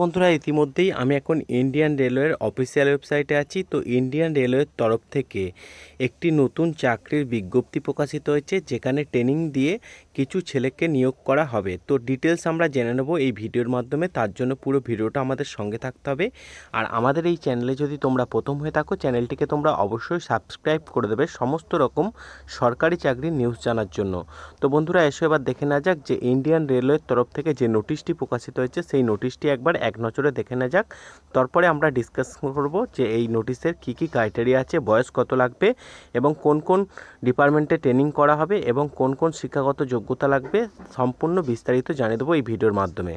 বন্ধুরা ইতিমধ্যেই আমি এখন ইন্ডিয়ান রেলওয়ের অফিসিয়াল ওয়েবসাইটে আছি তো ইন্ডিয়ান রেলওয়ের তরফ থেকে একটি নতুন চাকরির বিজ্ঞপ্তি প্রকাশিত হয়েছে যেখানে ট্রেনিং দিয়ে কিছু ছেলেকে নিয়োগ করা হবে তো ডিটেলস আমরা জেনে নেব এই ভিডিওর মাধ্যমে তার জন্য পুরো ভিডিওটা আমাদের সঙ্গে থাকতে হবে আর আমাদের এই চ্যানেলে যদি তোমরা প্রথম হয়ে থাকো চ্যানেলটিকে তোমরা অবশ্যই সাবস্ক্রাইব করে দেবে সমস্ত রকম সরকারি চাকরির নিউজ জানার জন্য তো বন্ধুরা এসো এবার দেখে নেওয়া যাক যে ইন্ডিয়ান রেলওয়ের তরফ থেকে যে নোটিশটি প্রকাশিত হয়েছে সেই নোটিশটি একবার এক নজরে দেখে নেওয়া যাক তারপরে আমরা ডিসকাস করব যে এই নোটিশের কি কি ক্রাইটেরিয়া আছে বয়স কত লাগবে এবং কোন কোন ডিপার্টমেন্টে ট্রেনিং করা হবে এবং কোন কোন শিক্ষাগত যোগ্যতা লাগবে সম্পূর্ণ বিস্তারিত জানিয়ে দেবো এই ভিডিওর মাধ্যমে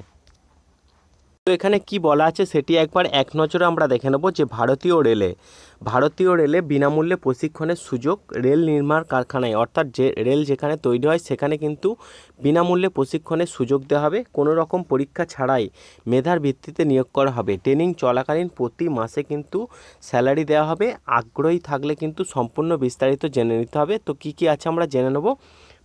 তো এখানে কি বলা আছে সেটি একবার এক নজরে আমরা দেখে নেব যে ভারতীয় রেলে ভারতীয় রেলে বিনামূল্যে প্রশিক্ষণের সুযোগ রেল নির্মাণ কারখানায় অর্থাৎ যে রেল যেখানে তৈরি হয় সেখানে কিন্তু বিনামূল্যে প্রশিক্ষণের সুযোগ দেওয়া হবে কোনো রকম পরীক্ষা ছাড়াই মেধার ভিত্তিতে নিয়োগ করা হবে ট্রেনিং চলাকালীন প্রতি মাসে কিন্তু স্যালারি দেওয়া হবে আগ্রহী থাকলে কিন্তু সম্পূর্ণ বিস্তারিত জেনে নিতে হবে তো কি কি আছে আমরা জেনে নেব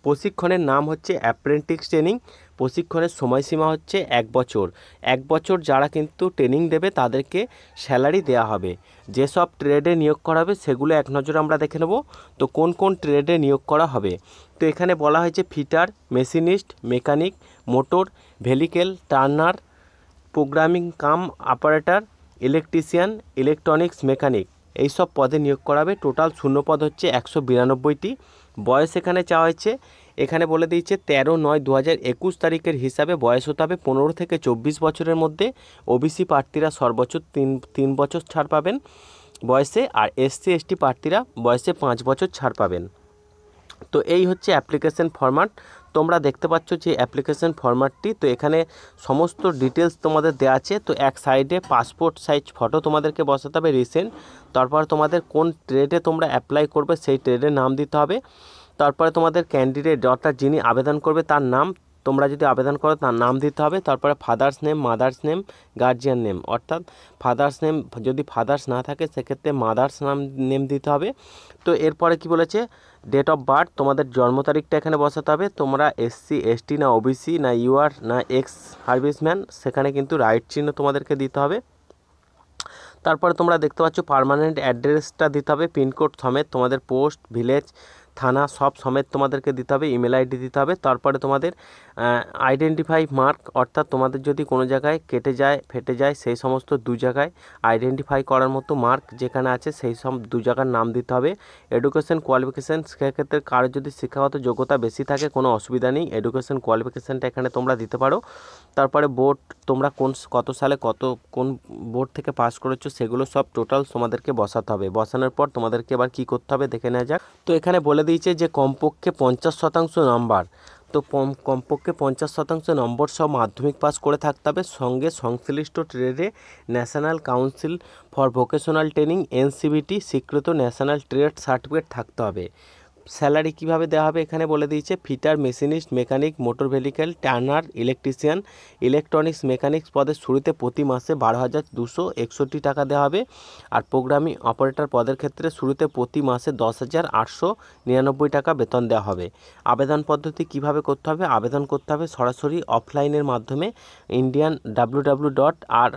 প্রশিক্ষণের নাম হচ্ছে অ্যাপ্রেন্টিক্স ট্রেনিং প্রশিক্ষণের সময়সীমা হচ্ছে এক বছর এক বছর যারা কিন্তু ট্রেনিং দেবে তাদেরকে স্যালারি দেয়া হবে যেসব ট্রেডে নিয়োগ করা হবে সেগুলো এক নজর আমরা দেখে নেব তো কোন কোন ট্রেডে নিয়োগ করা হবে তো এখানে বলা হয়েছে fitter machinist mechanic motor vehicle turner programming কাম অপারেটর ইলেকট্রিশিয়ান ইলেকট্রনিক্স মেকানিক এইসব পদে নিয়োগ করাবে টোটাল শূন্য পদ হচ্ছে একশো বিরানব্বইটি বয়স এখানে চাওয়া হয়েছে এখানে বলে দিয়েছে তেরো নয় দু একুশ তারিখের হিসাবে বয়স হতে হবে পনেরো থেকে চব্বিশ বছরের মধ্যে ওবিসি প্রার্থীরা সর্বোচ্চ তিন তিন বছর ছাড় পাবেন বয়সে আর এসসি এসটি প্রার্থীরা বয়সে পাঁচ বছর ছাড় পাবেন তো এই হচ্ছে অ্যাপ্লিকেশন ফরম্যাট তোমরা দেখতে পাচ্ছ যে অ্যাপ্লিকেশন ফরম্যাটটি তো এখানে সমস্ত ডিটেলস তোমাদের দেওয়া আছে তো এক সাইডে পাসপোর্ট সাইজ ফটো তোমাদেরকে বসাতে হবে রিসেন্ট তারপর তোমাদের কোন ট্রেডে তোমরা অ্যাপ্লাই করবে সেই ট্রেডের নাম দিতে হবে তারপরে তোমাদের ক্যান্ডিডেট অর্থাৎ যিনি আবেদন করবে তার নাম তোমরা যদি আবেদন করো তার নাম দিতে হবে তারপরে father's name mother's name guardian name অর্থাৎ ফাদার্স নেম যদি ফাদার্স না থাকে সেক্ষেত্রে মাদার্স নাম নেম দিতে হবে তো এরপরে কি বলেছে ডেট অফ বার্থ তোমাদের জন্ম তারিখটা এখানে বসাতে হবে তোমরা এসসি এসটি না ওবিসি না ইউআর না এক্স সার্ভিসম্যান সেখানে কিন্তু রাইট চিহ্ন তোমাদেরকে দিতে হবে তারপরে তোমরা দেখতে পাচ্ছ পারমানেন্ট অ্যাড্রেসটা দিতে হবে পিনকোড সমেত তোমাদের পোস্ট ভিলেজ থানা সব সমেত তোমাদেরকে দিতে হবে ইমেল আইডি দিতে হবে তারপরে তোমাদের আইডেন্টিফাই মার্ক অর্থাৎ তোমাদের যদি কোনো জায়গায় কেটে যায় ফেটে যায় সেই সমস্ত দু জায়গায় আইডেন্টিফাই করার মতো মার্ক যেখানে আছে সেই সব দু জায়গার নাম দিতে হবে এডুকেশন কোয়ালিফিকেশান সেক্ষেত্রে কারো যদি শিক্ষাগত যোগ্যতা বেশি থাকে কোনো অসুবিধা নেই এডুকেশন কোয়ালিফিকেশানটা এখানে তোমরা দিতে পারো তারপরে বোর্ড তোমরা কোন কত সালে কত কোন বোর্ড থেকে পাস করেছো সেগুলো সব টোটাল তোমাদেরকে বসাতে হবে বসানোর পর তোমাদেরকে এবার কি করতে হবে দেখে নেওয়া যাক তো এখানে বলে দিয়েছে যে কমপক্ষে পঞ্চাশ শতাংশ নাম্বার তো কমপক্ষে পঞ্চাশ শতাংশ নম্বর সহ মাধ্যমিক পাস করে থাকতে হবে সঙ্গে সংশ্লিষ্ট ট্রেডে national council for vocational training NCVT স্বীকৃত ন্যাশনাল ট্রেড সার্টিফিকেট থাকতে হবে স্যালারি কিভাবে দেওয়া হবে এখানে বলে দিয়েছে fitter machinist mechanic motor vehicle turner electrician electronics mechanics পদের শুরুতে প্রতি মাসে বারো হাজার দুশো একষট্টি টাকা দেওয়া হবে আর প্রোগ্রামিং অপারেটর পদের ক্ষেত্রে শুরুতে প্রতি মাসে দশ হাজার আটশো নিরানব্বই টাকা বেতন দেওয়া হবে আবেদন পদ্ধতি কিভাবে করতে হবে আবেদন করতে হবে সরাসরি অফলাইনের মাধ্যমে Indian W W dot R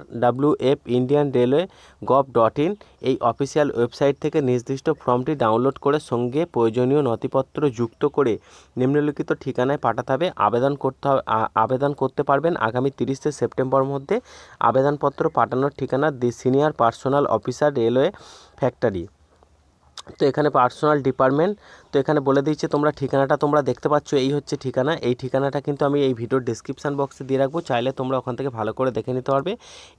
F Indian railway gov dot in এই অফিসিয়াল ওয়েবসাইট থেকে নির্দিষ্ট ফর্মটি ডাউনলোড করে সঙ্গে প্রয়োজনীয় প্রয়োজনীয় নথিপত্র যুক্ত করে নিম্নলিখিত ঠিকানায় পাঠাতে হবে আবেদন করতে হবে আবেদন করতে পারবেন আগামী তিরিশে সেপ্টেম্বর মধ্যে আবেদনপত্র পাঠানোর ঠিকানা the senior personal officer railway factory তো এখানে পার্সোনাল ডিপার্টমেন্ট তো এখানে বলে দিচ্ছে তোমরা ঠিকানাটা তোমরা দেখতে পাচ্ছ এই হচ্ছে ঠিকানা এই ঠিকানাটা কিন্তু আমি এই ভিডিওর ডিসক্রিপশান বক্সে দিয়ে রাখবো চাইলে তোমরা ওখান থেকে ভালো করে দেখে নিতে পারবে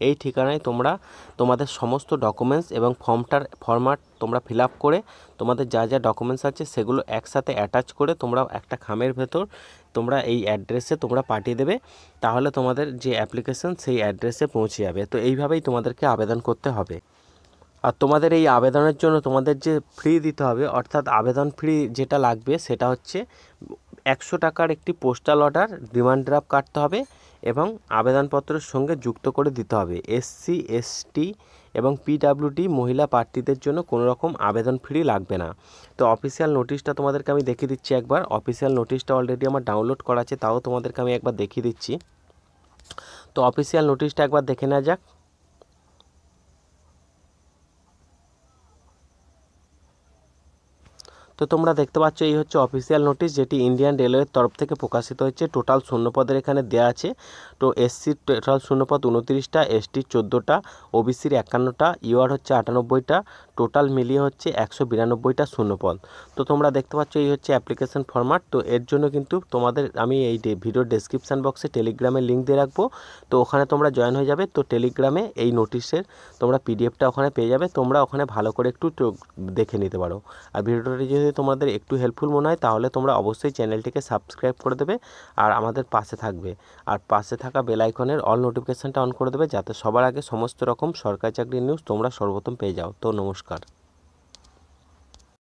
এই ঠিকানায় তোমরা তোমাদের সমস্ত ডকুমেন্টস এবং ফর্মটার ফর্মাট তোমরা ফিল করে তোমাদের যা যা ডকুমেন্টস আছে সেগুলো একসাথে অ্যাটাচ করে তোমরা একটা খামের ভেতর তোমরা এই অ্যাড্রেসে তোমরা পাঠিয়ে দেবে তাহলে তোমাদের যে অ্যাপ্লিকেশন সেই অ্যাড্রেসে পৌঁছে যাবে তো এইভাবেই তোমাদেরকে আবেদন করতে হবে আর তোমাদের এই আবেদনের জন্য তোমাদের যে ফ্রি দিতে হবে অর্থাৎ আবেদন ফ্রি যেটা লাগবে সেটা হচ্ছে একশো টাকার একটি পোস্টাল অর্ডার ডিমান্ড ড্রাফট কাটতে হবে এবং আবেদনপত্রের সঙ্গে যুক্ত করে দিতে হবে এসসি এসটি এবং পিডাব্লিউডি মহিলা প্রার্থীদের জন্য কোনো রকম আবেদন ফ্রি লাগবে না তো অফিসিয়াল নোটিশটা তোমাদেরকে আমি দেখিয়ে দিচ্ছি একবার অফিসিয়াল নোটিশটা অলরেডি আমার ডাউনলোড করা আছে তাও তোমাদেরকে আমি একবার দেখিয়ে দিচ্ছি তো অফিসিয়াল নোটিশটা একবার দেখে নেওয়া যাক তো তোমরা দেখতে পাচ্ছ এই হচ্ছে অফিসিয়াল নোটিশ যেটি ইন্ডিয়ান রেলওয়ের তরফ থেকে প্রকাশিত হচ্ছে টোটাল শূন্যপদের এখানে দেওয়া আছে তো এসসির টোটাল শূন্যপদ উনত্রিশটা এসটির চোদ্দোটা ওবিসির একান্নটা ইউআর হচ্ছে আটানব্বইটা টোটাল মিলিয়ে হচ্ছে একশো বিরানব্বইটা শূন্যপদ তো তোমরা দেখতে পাচ্ছ এই হচ্ছে অ্যাপ্লিকেশন ফর্মাট তো এর জন্য কিন্তু তোমাদের আমি এই ভিডিওর ডেসক্রিপশান বক্সে টেলিগ্রামের লিঙ্ক দিয়ে রাখবো তো ওখানে তোমরা জয়েন হয়ে যাবে তো টেলিগ্রামে এই নোটিশের তোমরা পিডিএফটা ওখানে পেয়ে যাবে তোমরা ওখানে ভালো করে একটু দেখে নিতে পারো আর ভিডিওটা যদি যদি তোমাদের একটু হেল্পফুল মনে হয় তাহলে তোমরা অবশ্যই চ্যানেলটিকে সাবস্ক্রাইব করে দেবে আর আমাদের পাশে থাকবে আর পাশে থাকা বেল আইকনের অল নোটিফিকেশানটা অন করে দেবে যাতে সবার আগে সমস্ত রকম সরকারি চাকরির নিউজ তোমরা সর্বপ্রথম পেয়ে যাও তো নমস্কার